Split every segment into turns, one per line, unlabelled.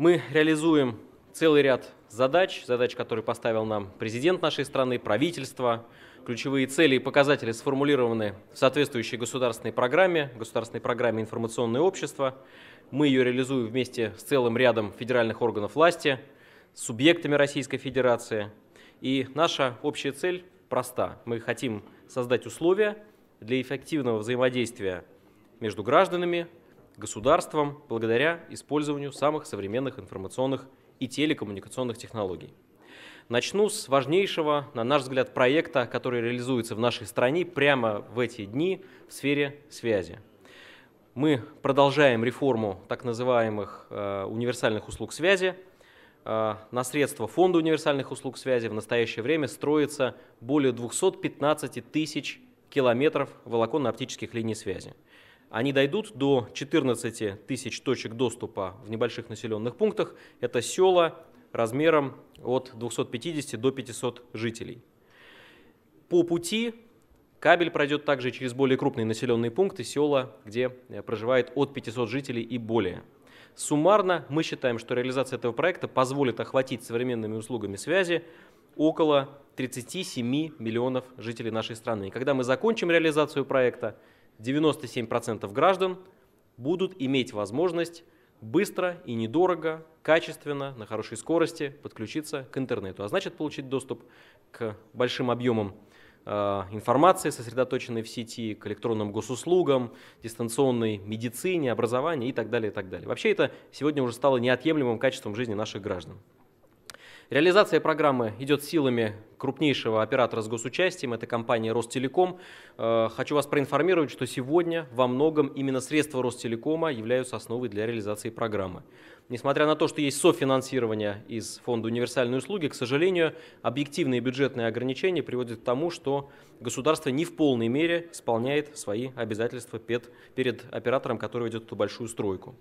Мы реализуем целый ряд задач, задач, которые поставил нам президент нашей страны, правительство. Ключевые цели и показатели сформулированы в соответствующей государственной программе, государственной программе «Информационное общество». Мы ее реализуем вместе с целым рядом федеральных органов власти, с субъектами Российской Федерации. И наша общая цель проста. Мы хотим создать условия для эффективного взаимодействия между гражданами, государством благодаря использованию самых современных информационных и телекоммуникационных технологий. Начну с важнейшего, на наш взгляд, проекта, который реализуется в нашей стране прямо в эти дни в сфере связи. Мы продолжаем реформу так называемых э, универсальных услуг связи. Э, на средства Фонда универсальных услуг связи в настоящее время строится более 215 тысяч километров волоконно-оптических линий связи они дойдут до 14 тысяч точек доступа в небольших населенных пунктах. Это села размером от 250 до 500 жителей. По пути кабель пройдет также через более крупные населенные пункты, села, где э, проживает от 500 жителей и более. Суммарно мы считаем, что реализация этого проекта позволит охватить современными услугами связи около 37 миллионов жителей нашей страны. И когда мы закончим реализацию проекта, 97% граждан будут иметь возможность быстро и недорого, качественно, на хорошей скорости подключиться к интернету, а значит получить доступ к большим объемам э, информации, сосредоточенной в сети, к электронным госуслугам, дистанционной медицине, образованию и так далее, и так далее. Вообще это сегодня уже стало неотъемлемым качеством жизни наших граждан. Реализация программы идет силами крупнейшего оператора с госучастием, это компания Ростелеком. Э, хочу вас проинформировать, что сегодня во многом именно средства Ростелекома являются основой для реализации программы. Несмотря на то, что есть софинансирование из Фонда универсальной услуги, к сожалению, объективные бюджетные ограничения приводят к тому, что государство не в полной мере исполняет свои обязательства перед оператором, который ведет эту большую стройку.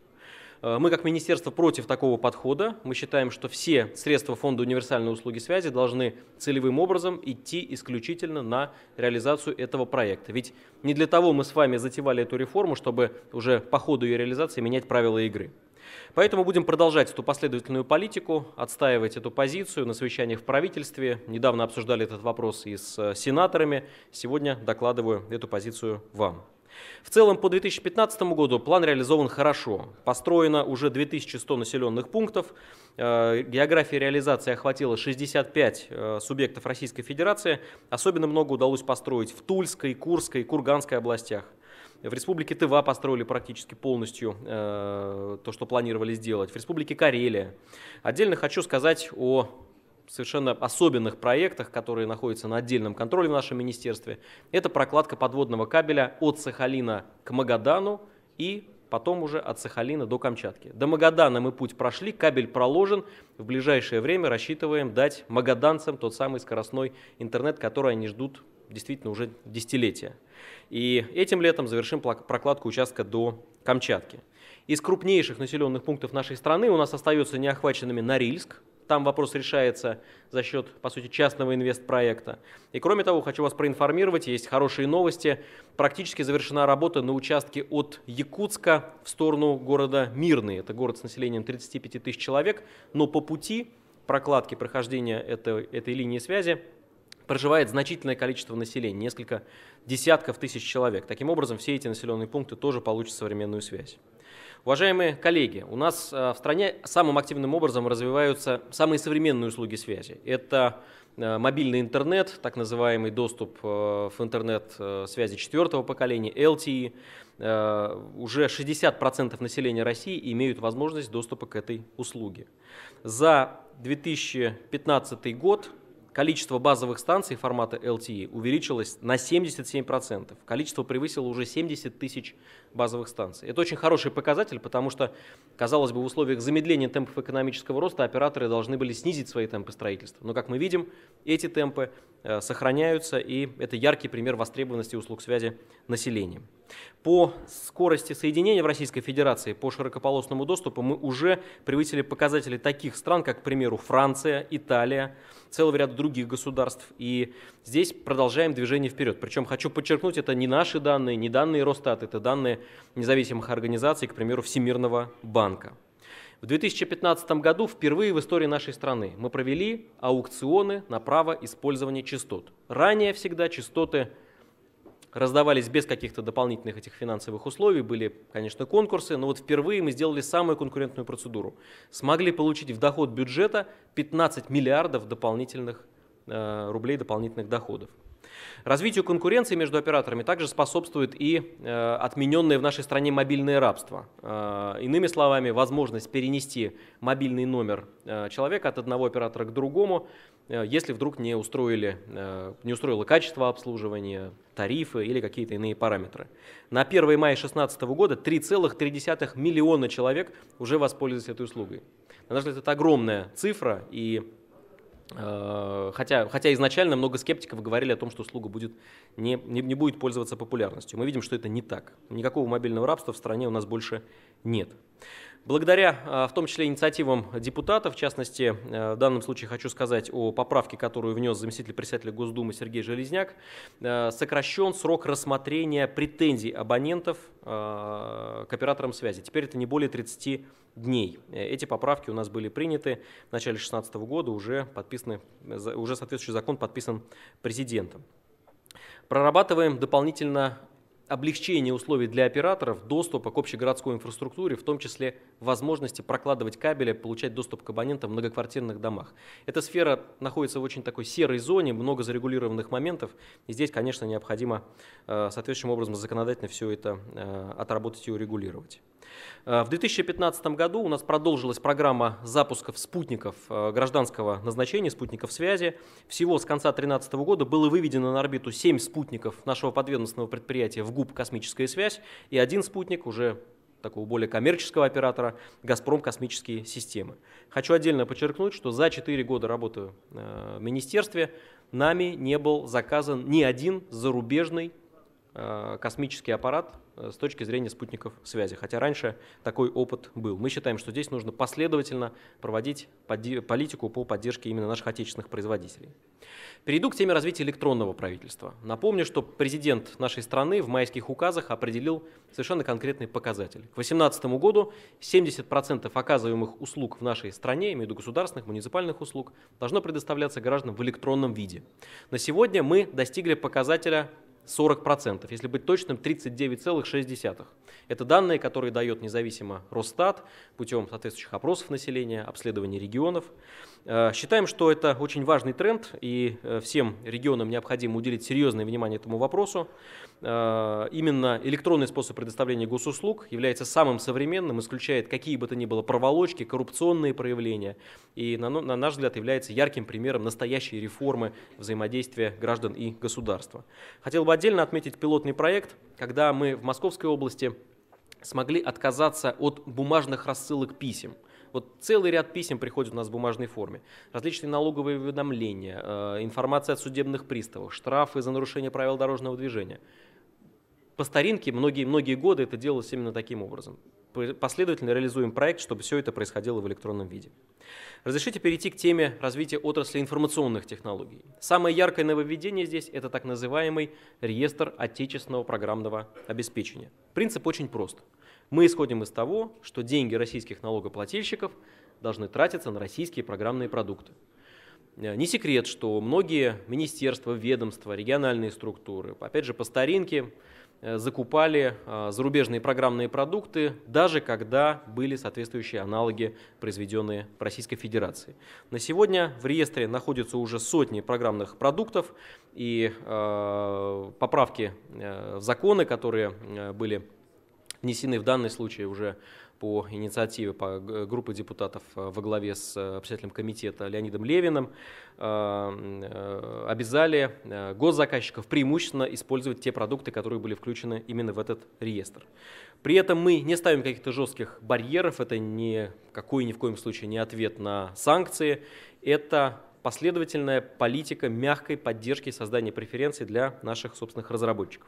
Э, мы как министерство против такого подхода. Мы считаем, что все средства Фонда универсальной услуги связи должны целевым образом идти исключительно на реализацию этого проекта. Ведь не для того мы с вами затевали эту реформу, чтобы уже по ходу ее реализации менять правила игры. Поэтому будем продолжать эту последовательную политику, отстаивать эту позицию на совещаниях в правительстве. Недавно обсуждали этот вопрос и с э, сенаторами. Сегодня докладываю эту позицию вам. В целом, по 2015 году план реализован хорошо. Построено уже 2100 населенных пунктов. Э, география реализации охватила 65 э, субъектов Российской Федерации. Особенно много удалось построить в Тульской, Курской, Курганской областях. В республике Тыва построили практически полностью э, то, что планировали сделать. В республике Карелия. Отдельно хочу сказать о совершенно особенных проектах, которые находятся на отдельном контроле в нашем министерстве. Это прокладка подводного кабеля от Сахалина к Магадану и потом уже от Сахалина до Камчатки. До Магадана мы путь прошли, кабель проложен. В ближайшее время рассчитываем дать магаданцам тот самый скоростной интернет, который они ждут действительно уже десятилетия. И этим летом завершим прокладку участка до Камчатки. Из крупнейших населенных пунктов нашей страны у нас остается неохваченными Норильск, там вопрос решается за счет, по сути, частного инвестпроекта. И кроме того, хочу вас проинформировать, есть хорошие новости. Практически завершена работа на участке от Якутска в сторону города Мирный. Это город с населением 35 тысяч человек, но по пути прокладки прохождения этой, этой линии связи проживает значительное количество населения, несколько десятков тысяч человек. Таким образом, все эти населенные пункты тоже получат современную связь. Уважаемые коллеги, у нас э, в стране самым активным образом развиваются самые современные услуги связи. Это э, мобильный интернет, так называемый доступ э, в интернет связи четвертого поколения, LTE. Уже 60% населения России имеют возможность доступа к этой услуге. За 2015 год количество базовых станций формата LTE увеличилось на 77%. Количество превысило уже 70 тысяч базовых станций. Это очень хороший показатель, потому что, казалось бы, в условиях замедления темпов экономического роста операторы должны были снизить свои темпы строительства. Но, как мы видим, эти темпы Э, сохраняются, и это яркий пример востребованности услуг связи населения. По скорости соединения в Российской Федерации по широкополосному доступу мы уже превысили показатели таких стран, как, к примеру, Франция, Италия, целый ряд других государств. И здесь продолжаем движение вперед. Причем хочу подчеркнуть, это не наши данные, не данные Росстат, это данные независимых организаций, к примеру, Всемирного банка. В 2015 году впервые в истории нашей страны мы провели аукционы на право использования частот. Ранее всегда частоты раздавались без каких-то дополнительных этих финансовых условий, были, конечно, конкурсы, но вот впервые мы сделали самую конкурентную процедуру. Смогли получить в доход бюджета 15 миллиардов дополнительных э, рублей дополнительных доходов. Развитию конкуренции между операторами также способствует и э, отмененное в нашей стране мобильное рабство. Э, иными словами, возможность перенести мобильный номер э, человека от одного оператора к другому, э, если вдруг не, устроили, э, не устроило качество обслуживания, тарифы или какие-то иные параметры. На 1 мая 2016 года 3,3 миллиона человек уже воспользовались этой услугой. На наш взгляд, это огромная цифра, и Э, хотя, хотя изначально много скептиков говорили о том, что услуга будет не, не, не будет пользоваться популярностью. Мы видим, что это не так. Никакого мобильного рабства в стране у нас больше нет. Благодаря а, в том числе инициативам депутатов, в частности, э, в данном случае хочу сказать о поправке, которую внес заместитель председателя Госдумы Сергей Железняк, э, сокращен срок рассмотрения претензий абонентов э, к операторам связи. Теперь это не более 30 дней. Эти поправки у нас были приняты в начале 2016 года, уже, подписаны, уже соответствующий закон подписан президентом. Прорабатываем дополнительно облегчение условий для операторов доступа к общегородской инфраструктуре, в том числе возможности прокладывать кабели, получать доступ к абонентам в многоквартирных домах. Эта сфера находится в очень такой серой зоне, много зарегулированных моментов, и здесь, конечно, необходимо э, соответствующим образом законодательно все это э, отработать и урегулировать. Э, в 2015 году у нас продолжилась программа запусков спутников гражданского назначения, спутников связи. Всего с конца 2013 года было выведено на орбиту 7 спутников нашего подведомственного предприятия в губ «Космическая связь» и один спутник уже такого более коммерческого оператора «Газпром Космические системы». Хочу отдельно подчеркнуть, что за 4 года работы э, в министерстве нами не был заказан ни один зарубежный Э, космический аппарат э, с точки зрения спутников связи, хотя раньше такой опыт был. Мы считаем, что здесь нужно последовательно проводить политику по поддержке именно наших отечественных производителей. Перейду к теме развития электронного правительства. Напомню, что президент нашей страны в майских указах определил совершенно конкретный показатель. К 2018 году 70% оказываемых услуг в нашей стране, имею в виду государственных, муниципальных услуг, должно предоставляться гражданам в электронном виде. На сегодня мы достигли показателя 40%, если быть точным, 39,6%. Это данные, которые дает независимо Росстат путем соответствующих опросов населения, обследования регионов. Э, считаем, что это очень важный тренд, и э, всем регионам необходимо уделить серьезное внимание этому вопросу. Э, именно электронный способ предоставления госуслуг является самым современным, исключает какие бы то ни было проволочки, коррупционные проявления, и, ну, на, наш взгляд, является ярким примером настоящей реформы взаимодействия граждан и государства. Хотел бы отдельно отметить пилотный проект, когда мы в Московской области смогли отказаться от бумажных рассылок писем – вот целый ряд писем приходит у нас в бумажной форме. Различные налоговые уведомления, э, информация от судебных приставов, штрафы за нарушение правил дорожного движения. По старинке многие-многие годы это делалось именно таким образом. Последовательно реализуем проект, чтобы все это происходило в электронном виде. Разрешите перейти к теме развития отрасли информационных технологий. Самое яркое нововведение здесь – это так называемый реестр отечественного программного обеспечения. Принцип очень прост – мы исходим из того, что деньги российских налогоплательщиков должны тратиться на российские программные продукты. Э, не секрет, что многие министерства, ведомства, региональные структуры, опять же по старинке, э, закупали э, зарубежные программные продукты, даже когда были соответствующие аналоги, произведенные в Российской Федерации. На сегодня в реестре находятся уже сотни программных продуктов, и э, поправки в законы, которые были внесены в данный случай уже по инициативе по э, группы депутатов э, во главе с э, председателем комитета Леонидом Левиным обязали госзаказчиков преимущественно использовать те продукты, которые были включены именно в этот реестр. При этом мы не ставим каких-то жестких барьеров, это ни какой ни в коем случае не ответ на санкции, это последовательная политика мягкой поддержки создания преференций для наших собственных разработчиков.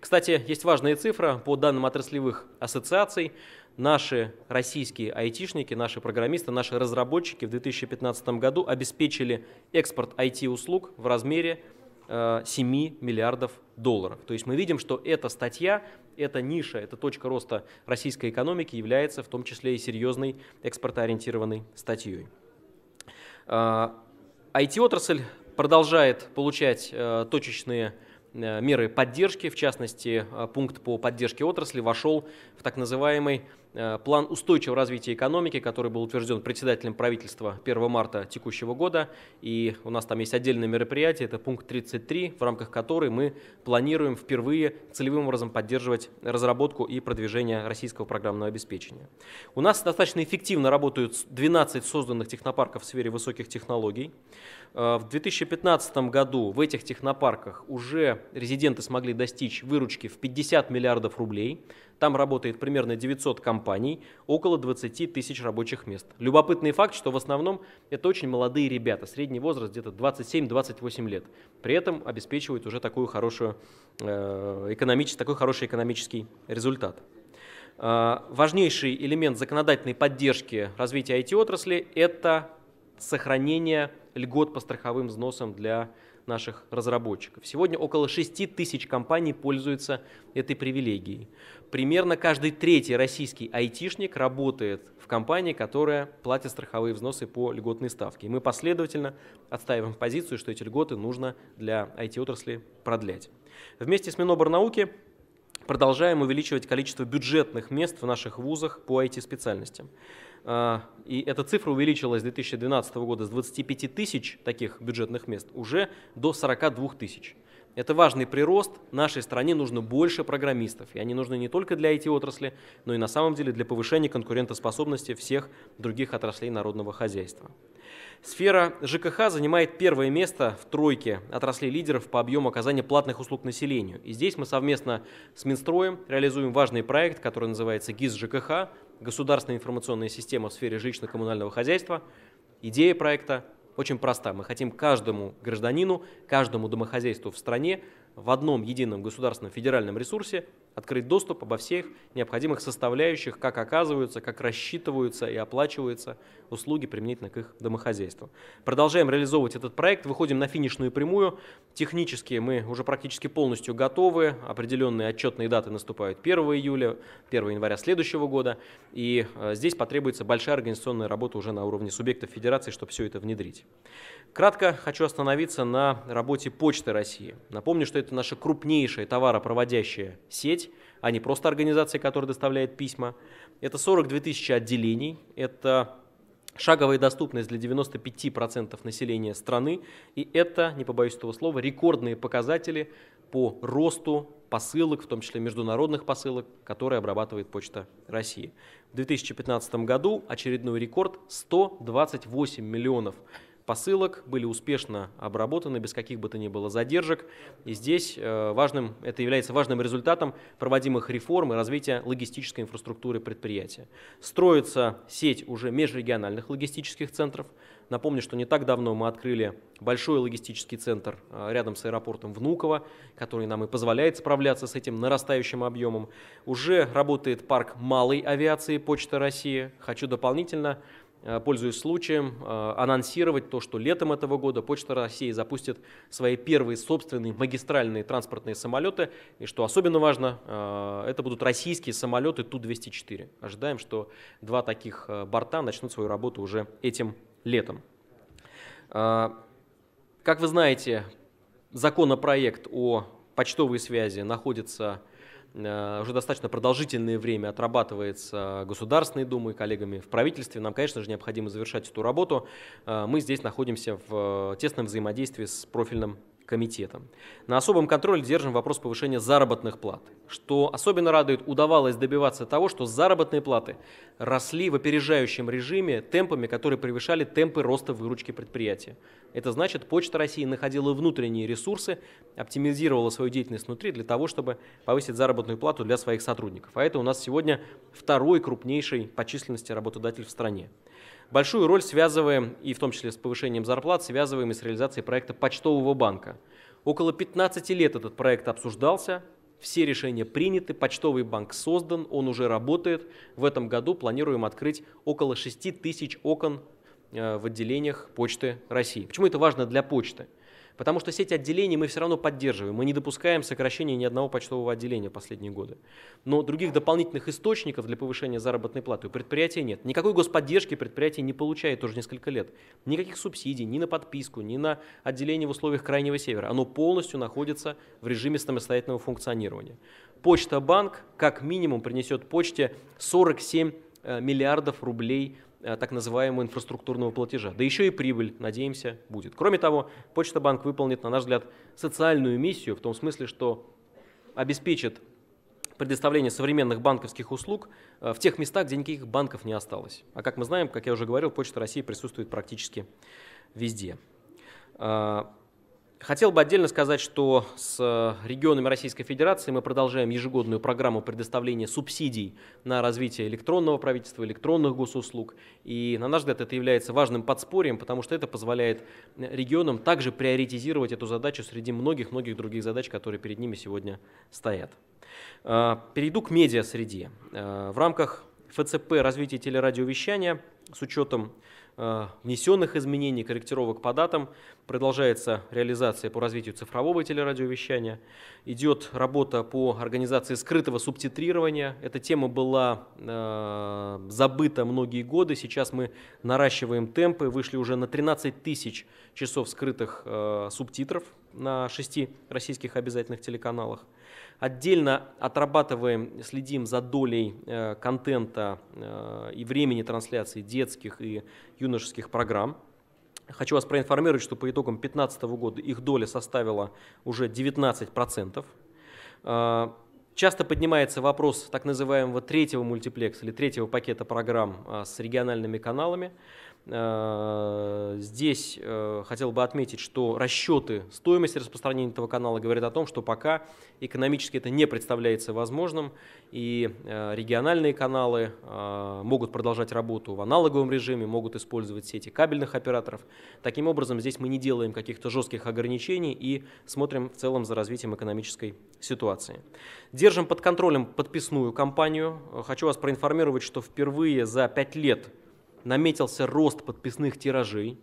Кстати, есть важная цифра. По данным отраслевых ассоциаций, наши российские айтишники, наши программисты, наши разработчики в 2015 году обеспечили экспорт IT-услуг в размере 7 э, миллиардов долларов. То есть мы видим, что эта статья, эта ниша, эта точка роста российской экономики является в том числе и серьезной экспортоориентированной статьей. Э, IT-отрасль продолжает получать э, точечные э, меры поддержки, в частности, э, пункт по поддержке отрасли вошел в так называемый Э, план устойчивого развития экономики, который был утвержден председателем правительства 1 марта текущего года. И у нас там есть отдельное мероприятие, это пункт 33, в рамках которой мы планируем впервые целевым образом поддерживать разработку и продвижение российского программного обеспечения. У нас достаточно эффективно работают 12 созданных технопарков в сфере высоких технологий. Э, в 2015 году в этих технопарках уже резиденты смогли достичь выручки в 50 миллиардов рублей. Там работает примерно 900 компаний компаний, около 20 тысяч рабочих мест. Любопытный факт, что в основном это очень молодые ребята, средний возраст где-то 27-28 лет. При этом обеспечивают уже такую хорошую, э, такой хороший экономический результат. Э, важнейший элемент законодательной поддержки развития IT-отрасли – это сохранение льгот по страховым взносам для наших разработчиков. Сегодня около 6 тысяч компаний пользуются этой привилегией. Примерно каждый третий российский айтишник работает в компании, которая платит страховые взносы по льготной ставке. И мы последовательно отстаиваем позицию, что эти льготы нужно для IT-отрасли продлять. Вместе с Миноборнауки продолжаем увеличивать количество бюджетных мест в наших вузах по IT-специальностям. А, и эта цифра увеличилась с 2012 года с 25 тысяч таких бюджетных мест уже до 42 тысяч. Это важный прирост. Нашей стране нужно больше программистов. И они нужны не только для IT-отрасли, но и на самом деле для повышения конкурентоспособности всех других отраслей народного хозяйства. Сфера ЖКХ занимает первое место в тройке отраслей лидеров по объему оказания платных услуг населению. И здесь мы совместно с Минстроем реализуем важный проект, который называется ГИС ЖКХ государственная информационная система в сфере жилищно-коммунального хозяйства. Идея проекта очень проста. Мы хотим каждому гражданину, каждому домохозяйству в стране в одном едином государственном федеральном ресурсе открыть доступ обо всех необходимых составляющих, как оказываются, как рассчитываются и оплачиваются услуги применительно к их домохозяйству. Продолжаем реализовывать этот проект, выходим на финишную прямую. Технически мы уже практически полностью готовы, определенные отчетные даты наступают 1 июля, 1 января следующего года, и э, здесь потребуется большая организационная работа уже на уровне субъектов федерации, чтобы все это внедрить. Кратко хочу остановиться на работе Почты России. Напомню, что это наша крупнейшая товаропроводящая сеть, а не просто организация, которая доставляет письма. Это 42 тысячи отделений, это шаговая доступность для 95% населения страны, и это, не побоюсь этого слова, рекордные показатели по росту посылок, в том числе международных посылок, которые обрабатывает Почта России. В 2015 году очередной рекорд 128 миллионов посылок были успешно обработаны без каких бы то ни было задержек. И здесь э, важным, это является важным результатом проводимых реформ и развития логистической инфраструктуры предприятия. Строится сеть уже межрегиональных логистических центров. Напомню, что не так давно мы открыли большой логистический центр э, рядом с аэропортом Внуково, который нам и позволяет справляться с этим нарастающим объемом. Уже работает парк малой авиации Почта России. Хочу дополнительно Э, пользуясь случаем, э, анонсировать то, что летом этого года Почта России запустит свои первые собственные магистральные транспортные самолеты. И что особенно важно, э, это будут российские самолеты Ту-204. Ожидаем, что два таких борта начнут свою работу уже этим летом. Как вы знаете, законопроект о почтовой связи находится в Э, уже достаточно продолжительное время отрабатывается Государственной Думой, коллегами в правительстве. Нам, конечно же, необходимо завершать эту работу. Э, мы здесь находимся в э, тесном взаимодействии с профильным комитетом. На особом контроле держим вопрос повышения заработных плат. Что особенно радует, удавалось добиваться того, что заработные платы росли в опережающем режиме темпами, которые превышали темпы роста выручки предприятия. Это значит, Почта России находила внутренние ресурсы, оптимизировала свою деятельность внутри для того, чтобы повысить заработную плату для своих сотрудников. А это у нас сегодня второй крупнейший по численности работодатель в стране. Большую роль связываем, и в том числе с повышением зарплат, связываем и с реализацией проекта почтового банка. Около 15 лет этот проект обсуждался, все решения приняты, почтовый банк создан, он уже работает. В этом году планируем открыть около 6 тысяч окон э, в отделениях Почты России. Почему это важно для почты? Потому что сеть отделений мы все равно поддерживаем. Мы не допускаем сокращения ни одного почтового отделения в последние годы. Но других дополнительных источников для повышения заработной платы у предприятия нет. Никакой господдержки предприятие не получает уже несколько лет. Никаких субсидий ни на подписку, ни на отделение в условиях Крайнего Севера. Оно полностью находится в режиме самостоятельного функционирования. Почта-банк как минимум принесет почте 47 э, миллиардов рублей Э, так называемого инфраструктурного платежа. Да еще и прибыль, надеемся, будет. Кроме того, Почта Банк выполнит, на наш взгляд, социальную миссию в том смысле, что обеспечит предоставление современных банковских услуг э, в тех местах, где никаких банков не осталось. А как мы знаем, как я уже говорил, Почта России присутствует практически везде. Э, Хотел бы отдельно сказать, что с э, регионами Российской Федерации мы продолжаем ежегодную программу предоставления субсидий на развитие электронного правительства, электронных госуслуг. И, на наш взгляд, это является важным подспорьем, потому что это позволяет э, регионам также приоритизировать эту задачу среди многих-многих других задач, которые перед ними сегодня стоят. Э, перейду к медиа-среде. В рамках ФЦП развития телерадиовещания с учетом Э, внесенных изменений, корректировок по датам. Продолжается реализация по развитию цифрового телерадиовещания. Идет работа по организации скрытого субтитрирования. Эта тема была э, забыта многие годы. Сейчас мы наращиваем темпы. Вышли уже на 13 тысяч часов скрытых э, субтитров на шести российских обязательных телеканалах. Отдельно отрабатываем, следим за долей э, контента э, и времени трансляции детских и юношеских программ. Хочу вас проинформировать, что по итогам 2015 года их доля составила уже 19%. Э, Часто поднимается вопрос так называемого третьего мультиплекса или третьего пакета программ э, с региональными каналами. Э, здесь э, хотел бы отметить, что расчеты стоимости распространения этого канала говорят о том, что пока экономически это не представляется возможным, и э, региональные каналы могут продолжать работу в аналоговом режиме, могут использовать сети кабельных операторов. Таким образом, здесь мы не делаем каких-то жестких ограничений и смотрим в целом за развитием экономической ситуации. Держим под контролем подписную кампанию. Хочу вас проинформировать, что впервые за 5 лет – наметился рост подписных тиражей.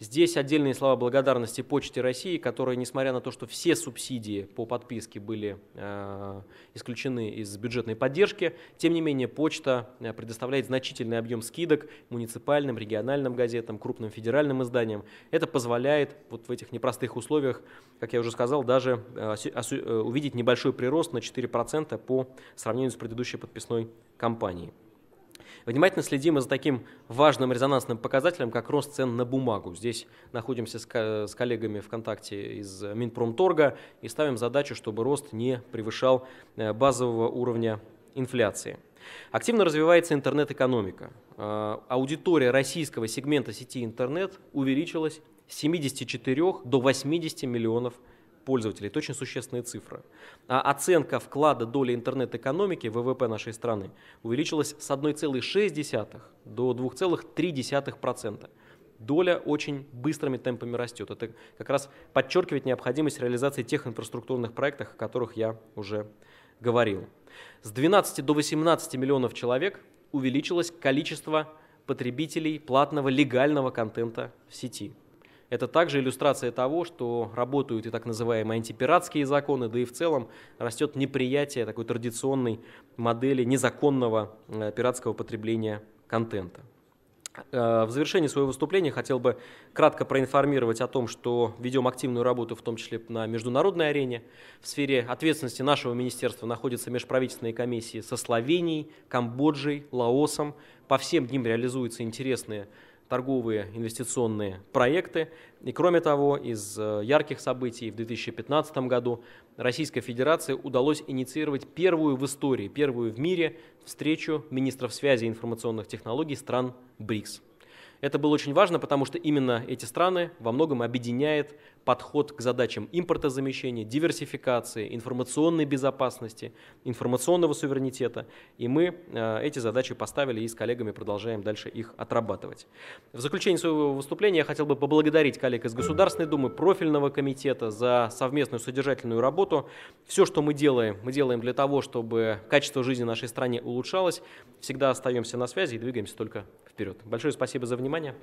Здесь отдельные слова благодарности Почте России, которая, несмотря на то, что все субсидии по подписке были э, исключены из бюджетной поддержки, тем не менее Почта э, предоставляет значительный объем скидок муниципальным, региональным газетам, крупным федеральным изданиям. Это позволяет вот в этих непростых условиях, как я уже сказал, даже э, э увидеть небольшой прирост на 4% по сравнению с предыдущей подписной кампанией. Внимательно следим за таким важным резонансным показателем, как рост цен на бумагу. Здесь находимся с коллегами ВКонтакте из Минпромторга и ставим задачу, чтобы рост не превышал э, базового уровня инфляции. Активно развивается интернет-экономика. Э, аудитория российского сегмента сети интернет увеличилась с 74 до 80 миллионов человек пользователей. Это очень существенные цифры. А оценка вклада доли интернет-экономики в ВВП нашей страны увеличилась с 1,6 до 2,3%. Доля очень быстрыми темпами растет. Это как раз подчеркивает необходимость реализации тех инфраструктурных проектов, о которых я уже говорил. С 12 до 18 миллионов человек увеличилось количество потребителей платного легального контента в сети – это также иллюстрация того, что работают и так называемые антипиратские законы, да и в целом растет неприятие такой традиционной модели незаконного э, пиратского потребления контента. Э, в завершении своего выступления хотел бы кратко проинформировать о том, что ведем активную работу, в том числе на международной арене. В сфере ответственности нашего министерства находятся межправительственные комиссии со Словенией, Камбоджей, Лаосом. По всем ним реализуются интересные торговые инвестиционные проекты. И кроме того, из э, ярких событий в 2015 году Российской Федерации удалось инициировать первую в истории, первую в мире встречу министров связи и информационных технологий стран БРИКС. Это было очень важно, потому что именно эти страны во многом объединяет подход к задачам импортозамещения, диверсификации, информационной безопасности, информационного суверенитета. И мы э, эти задачи поставили и с коллегами продолжаем дальше их отрабатывать. В заключение своего выступления я хотел бы поблагодарить коллег из Государственной Думы, профильного комитета за совместную содержательную работу. Все, что мы делаем, мы делаем для того, чтобы качество жизни в нашей стране улучшалось. Всегда остаемся на связи и двигаемся только вперед. Большое спасибо за внимание.